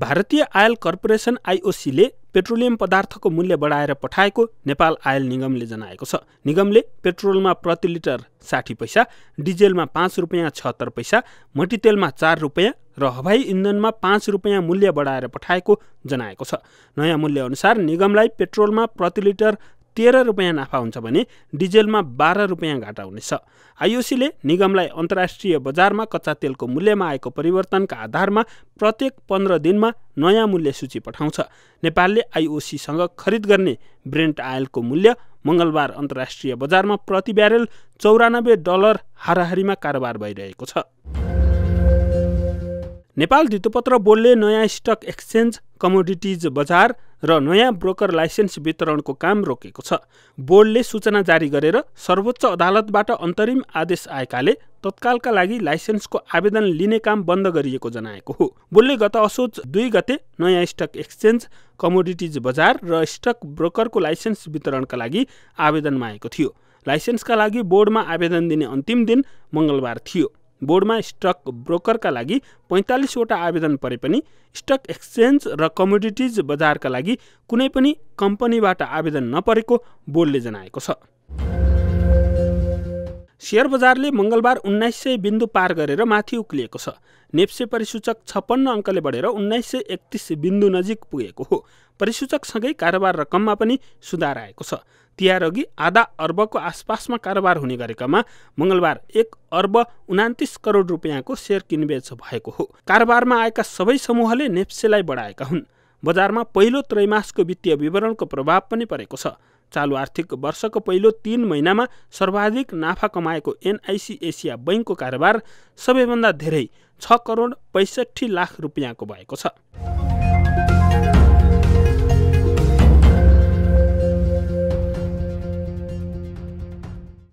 भारतीय oil corporation आइओसीले petroleum पदार्थको मूल्य बढाएर पठाएको नेपाल आयल निगमले जनाएको छ निगमले पेट्रोलमा प्रति लिटर साठी पैसा डिजेलमा पाँच रुपियाँ छत्तर पैसा मटितेलमा चार रुपियाँ र हवाई इन्धनमा पाँच रुपियाँ मूल्य बढाएर पठाएको जनाएको छ नयाँ मूल्यअनुसार निगमलाई पेट्रोलमा प्रति लिटर तेह्र रुपियाँ नाफा हुन्छ भने डिजेलमा बाह्र रुपियाँ घाटा हुनेछ आइओसीले निगमलाई अन्तर्राष्ट्रिय बजारमा कच्चा तेलको मूल्यमा आएको परिवर्तनका आधारमा प्रत्येक पन्ध्र दिनमा नयाँ मूल्य सूची पठाउँछ नेपालले आइओसीसँग खरिद गर्ने ब्रेन्ट आयलको मूल्य मङ्गलबार अन्तर्राष्ट्रिय बजारमा प्रति ब्यारेल चौरानब्बे डलर हाराहारीमा कारोबार भइरहेको छ नेपाल धितोपत्र बोर्डले नयाँ स्टक एक्सचेन्ज कमोडिटिज बजार र नयाँ ब्रोकर लाइसेन्स वितरणको काम रोकेको छ बोर्डले सूचना जारी गरेर सर्वोच्च अदालतबाट अन्तरिम आदेश आएकाले तत्कालका लागि लाइसेन्सको आवेदन लिने काम बन्द गरिएको जनाएको हो बोर्डले गत असोज दुई गते नयाँ स्टक एक्सचेन्ज कमोडिटिज बजार र स्टक ब्रोकरको लाइसेन्स वितरणका लागि आवेदन मागेको थियो लाइसेन्सका लागि बोर्डमा आवेदन दिने अन्तिम दिन मङ्गलबार थियो बोर्डमा स्टक ब्रोकरका लागि पैँतालिसवटा आवेदन परे पनि स्टक एक्सचेन्ज र कमोडिटिज बजारका लागि कुनै पनि कम्पनीबाट आवेदन नपरेको बोर्डले जनाएको छ सेयर बजारले मङ्गलबार उन्नाइस सय बिन्दु पार गरेर माथि उक्लिएको छ नेप्से परिसूचक छप्पन्न अङ्कले बढेर उन्नाइस सय एकतिस बिन्दु नजिक पुगेको हो परिसूचकसँगै कारोबार रकममा पनि सुधार आएको छ तिहार अघि आधा अर्बको आसपासमा कारोबार हुने गरेकामा मङ्गलबार एक अर्ब उनातिस करोड रुपियाँको सेयर किनबेच भएको हो कारोबारमा आएका सबै समूहले नेप्सेलाई बढाएका हुन् बजारमा पहिलो त्रैमासको वित्तीय विवरणको प्रभाव पनि परेको छ चालु आर्थिक वर्षको पहिलो तीन महिनामा सर्वाधिक नाफा कमाएको एनआइसी एसिया बैङ्कको कारोबार सबैभन्दा धेरै छ करोड पैँसठी लाख रुपियाँको भएको छ